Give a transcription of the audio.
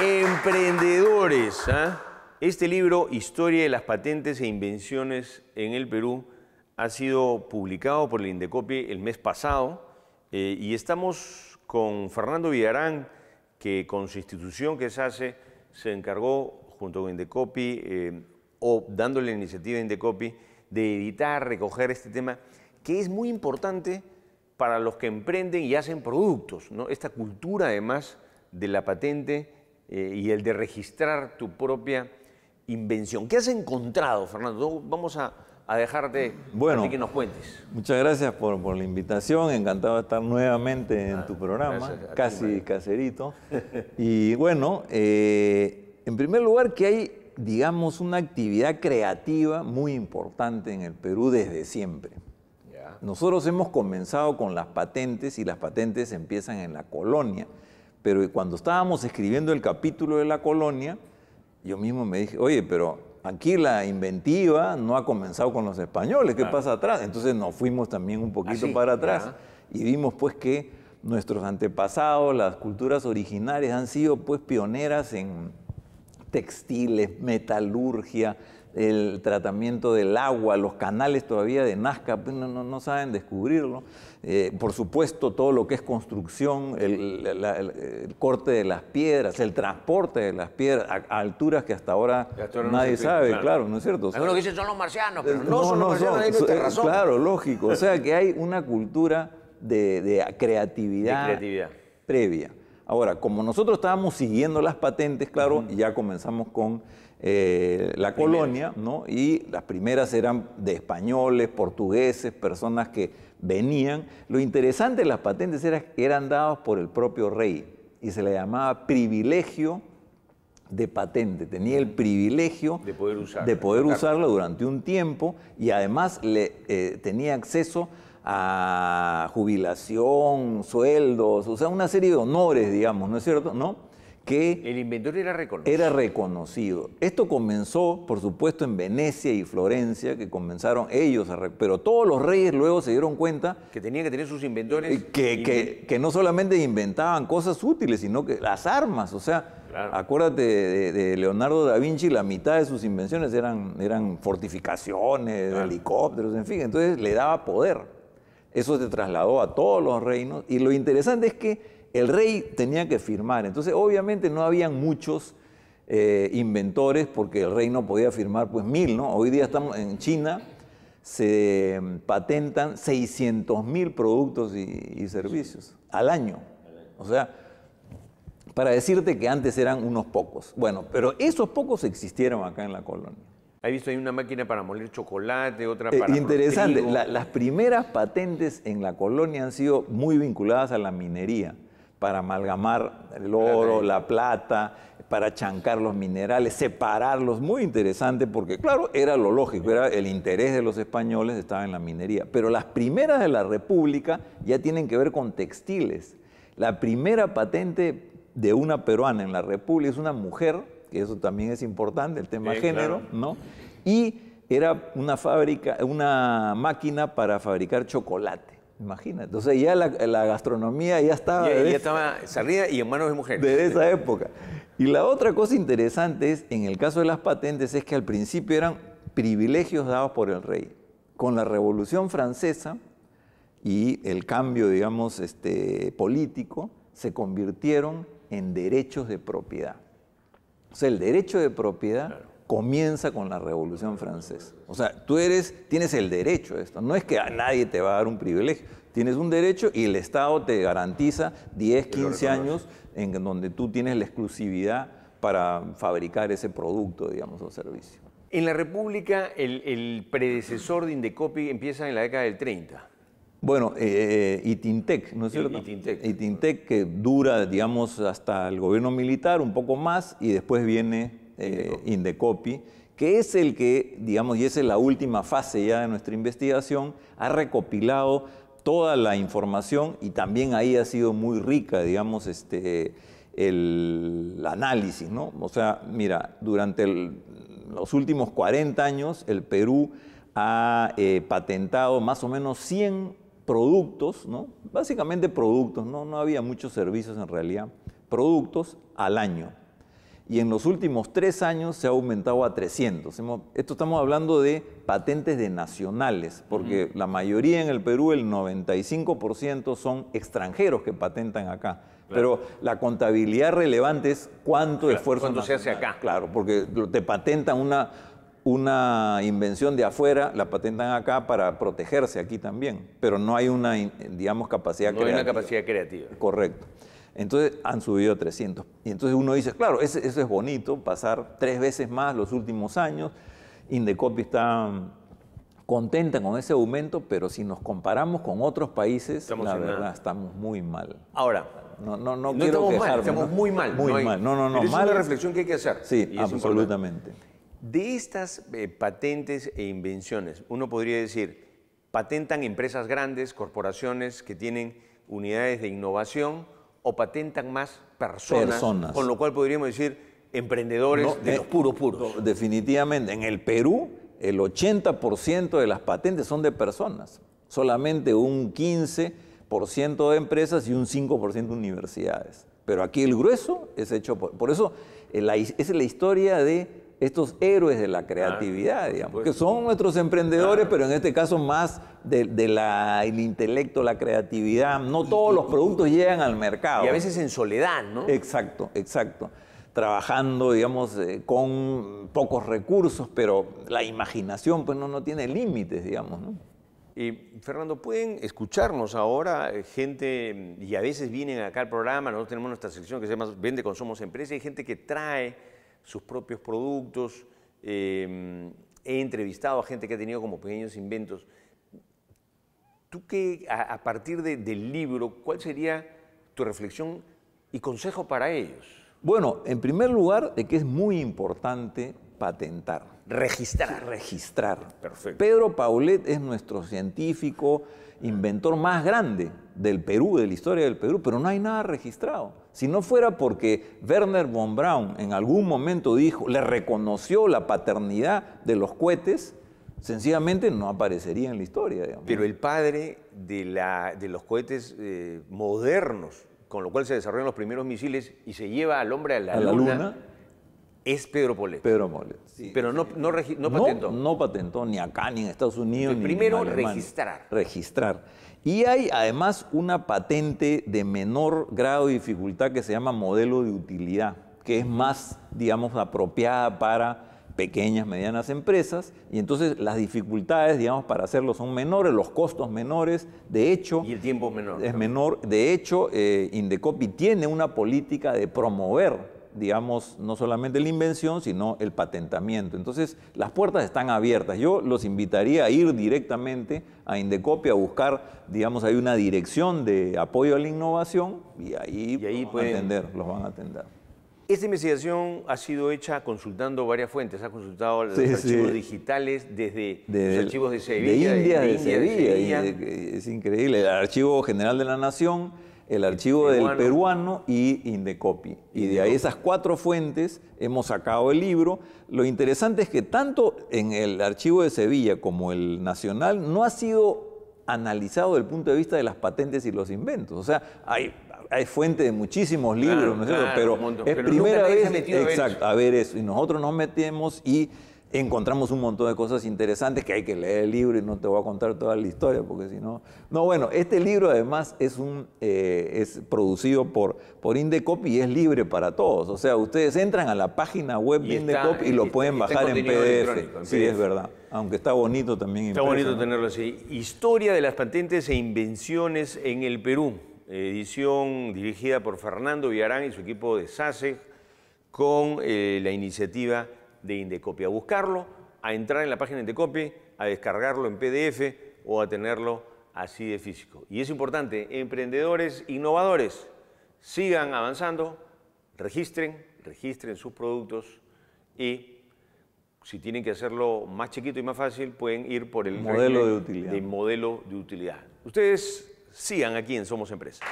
Emprendedores. ¿ah? Este libro, Historia de las patentes e invenciones en el Perú, ha sido publicado por el Indecopi el mes pasado eh, y estamos con Fernando Villarán, que con su institución que se hace, se encargó junto con Indecopi eh, o dándole la iniciativa a Indecopi de editar, recoger este tema, que es muy importante para los que emprenden y hacen productos. Esta cultura, además, de la patente eh, y el de registrar tu propia invención. ¿Qué has encontrado, Fernando? Vamos a, dejarte bueno, que nos cuentes. Muchas gracias por, la invitación. Encantado de estar nuevamente en ah, tu programa, casi caserito. y bueno, eh, en primer lugar que hay, digamos, una actividad creativa muy importante en el Perú desde siempre. Nosotros hemos comenzado con las patentes y las patentes empiezan en la colonia. Pero cuando estábamos escribiendo el capítulo de la colonia, yo mismo me dije, oye, pero aquí la inventiva no ha comenzado con los españoles, ¿qué pasa atrás? Entonces nos fuimos también un poquito para atrás y vimos pues que nuestros antepasados, las culturas originarias han sido pues pioneras en textiles, metalurgia, el tratamiento del agua, los canales todavía de Nazca, pues, no, no, no saben descubrirlo. Eh, por supuesto, todo lo que es construcción, el, corte de las piedras, el transporte de las piedras, a, alturas que hasta ahora, nadie sabe, claro. ¿no es cierto? que dicen son los marcianos, pero no, son los marcianos, razón. Claro, lógico. O sea que hay una cultura de, de creatividad. previa. Ahora, como nosotros estábamos siguiendo las patentes, claro, ya comenzamos con eh, la, colonia, ¿no? Y las primeras eran de españoles, portugueses, personas que venían. Lo interesante de las patentes era que eran dadas por el propio rey y se le llamaba privilegio de patente, tenía el privilegio de poder, usarlo durante un tiempo y además le, eh, tenía acceso a jubilación, sueldos, o sea, una serie de honores, digamos, ¿no es cierto? ¿No? Que el inventor era reconocido. Era reconocido. Esto comenzó, por supuesto, en Venecia y Florencia, que comenzaron ellos, a pero todos los reyes luego se dieron cuenta... Que tenían que tener sus inventores. Eh, que, que, no solamente inventaban cosas útiles, sino que las armas, o sea, Acuérdate de, Leonardo da Vinci, la mitad de sus invenciones eran, eran fortificaciones, helicópteros, en fin. Entonces le daba poder. Eso se trasladó a todos los reinos y lo interesante es que el rey tenía que firmar. Entonces, obviamente no habían muchos eh, inventores porque el rey no podía firmar pues mil, ¿no? Hoy día estamos en China se mm, patentan 600 mil productos y servicios al año. O sea, para decirte que antes eran unos pocos. Bueno, pero esos pocos existieron acá en la colonia. Hay visto hay una máquina para moler chocolate, otra eh, para. interesante, las primeras patentes en la colonia han sido muy vinculadas a la minería, para amalgamar el oro, la plata, para chancar los minerales, separarlos, muy interesante porque claro, era lo lógico, era el interés de los españoles estaba en la minería, pero las primeras de la República ya tienen que ver con textiles. La primera patente de una peruana en la República es una mujer eso también es importante, el tema género, ¿no? Y era una fábrica, una máquina para fabricar chocolate. Imagínate. Entonces ya la, gastronomía ya estaba. Ya, estaba salida y en manos de mujeres. De esa época. Y la otra cosa interesante es, en el caso de las patentes, es que al principio eran privilegios dados por el rey. Con la Revolución Francesa y el cambio, digamos, este, político, se convirtieron en derechos de propiedad. O sea, el derecho de propiedad comienza con la Revolución Francesa. O sea, tú eres, tienes el derecho a esto. No es que a nadie te va a dar un privilegio. Tienes un derecho y el Estado te garantiza 10, 15 años en donde tú tienes la exclusividad para fabricar ese producto, digamos, o servicio. En la República, el, el predecesor de Indecopi empieza en la década del 30. Bueno, eh, Itintec, eh, ¿no es cierto? Itintec. Itintec que dura, digamos, hasta el gobierno militar, un poco más, y después viene eh, Indecopi, que es el que, digamos, y esa es la última fase ya de nuestra investigación, ha recopilado toda la información y también ahí ha sido muy rica, digamos, este, el análisis, ¿no? O sea, mira, durante los últimos 40 años el Perú ha eh, patentado más o menos 100 productos, ¿no? básicamente productos, ¿no? no había muchos servicios en realidad, productos al año. Y en los últimos tres años se ha aumentado a 300. esto estamos hablando de patentes de nacionales, porque la mayoría en el Perú, el 95%, son extranjeros que patentan acá. Pero la contabilidad relevante es cuánto esfuerzo. Cuánto se hace acá. Claro, porque te patentan una, una invención de afuera, la patentan acá para protegerse aquí también, pero no hay una, digamos, capacidad creativa. hay una capacidad creativa. Correcto. Entonces han subido 300. Y entonces uno dice, claro, eso, es bonito, pasar tres veces más los últimos años. Indecopi está mm, contenta con ese aumento, pero si nos comparamos con otros países, la verdad estamos muy mal. Ahora, no, no, no, quiero estamos mal, estamos muy mal. Muy mal, no, no, no. es reflexión que hay que hacer. Sí, absolutamente. De estas eh, patentes e invenciones, uno podría decir, patentan empresas grandes, corporaciones que tienen unidades de innovación o patentan más personas, con lo cual podríamos decir emprendedores de eh, los puros puros. Definitivamente, en el Perú el 80% de las patentes son de personas, solamente un 15% de empresas y un 5% de universidades. Pero aquí el grueso es hecho por... Por eso eh, es la historia de estos héroes de la creatividad, digamos, que son nuestros emprendedores, pero en este caso más del de, intelecto, la creatividad. No todos los productos llegan al mercado. Y a veces en soledad, ¿no? Exacto, exacto. Trabajando, digamos, eh, con pocos recursos, pero la imaginación, pues no, no tiene límites, digamos, ¿no? Y, Fernando, pueden escucharnos ahora eh, gente, y a veces vienen acá al programa, nosotros tenemos nuestra sección que se llama Vende Consumos Empresa, y hay gente que trae sus propios productos. Em, he entrevistado a gente que ha tenido como pequeños inventos. ¿Tú qué, a, partir del libro, cuál sería tu reflexión y consejo para ellos? Bueno, en primer lugar, de que es muy importante patentar. Registrar. Registrar. Perfecto. Pedro Paulet es nuestro científico, inventor más grande del Perú, de la historia del Perú, pero no hay nada registrado. Si no fuera porque Werner von Braun en algún momento dijo, le reconoció la paternidad de los cohetes, sencillamente no aparecería en la historia. Pero el padre de, la, de los cohetes eh, modernos, con lo cual se desarrollan los primeros misiles y se lleva al hombre a la luna es Pedro Polet. Pedro Polet. Pero no, no, no, patentó. No, patentó ni acá, ni en Estados Unidos. primero, registrar. Registrar. Y hay además una patente de menor grado de dificultad que se llama modelo de utilidad, que es más, digamos, apropiada para pequeñas, medianas empresas, y entonces las dificultades, digamos, para hacerlo son menores, los costos menores, de hecho... Y el tiempo menor. Es menor, de hecho, eh, Indecopi tiene una política de promover digamos, no solamente la invención, sino el patentamiento. Entonces, las puertas están abiertas. Yo los invitaría a ir directamente a Indecopia a buscar, digamos, hay una dirección de apoyo a la innovación y ahí, ahí los pueden... los van a atender. Esta investigación ha sido hecha consultando varias fuentes. Ha consultado los archivos digitales desde los archivos de Sevilla. De India, de, Es increíble. El Archivo General de la Nación, el archivo del peruano y Indecopi. Y de ahí esas cuatro fuentes hemos sacado el libro. Lo interesante es que tanto en el archivo de Sevilla como el nacional no ha sido analizado desde el punto de vista de las patentes y los inventos. O sea, hay, hay fuente de muchísimos libros, ¿no es cierto? Pero, pero es primera vez exacto, a ver eso. Y nosotros nos metemos y encontramos un montón de cosas interesantes que hay que leer el libro y no te voy a contar toda la historia porque si no... No, bueno, este libro además es, un, eh, es producido por, por y es libre para todos. O sea, ustedes entran a la página web de Indecop y, lo pueden bajar en PDF. Sí, es verdad. Aunque está bonito también. Está bonito tenerlo así. Historia de las patentes e invenciones en el Perú. Edición dirigida por Fernando Villarán y su equipo de SASE con eh, la iniciativa de Indecopia, a buscarlo, a entrar en la página de a descargarlo en PDF o a tenerlo así de físico. Y es importante, emprendedores innovadores, sigan avanzando, registren, registren sus productos y si tienen que hacerlo más chiquito y más fácil, pueden ir por el modelo de utilidad. modelo de utilidad. Ustedes sigan aquí en Somos Empresa.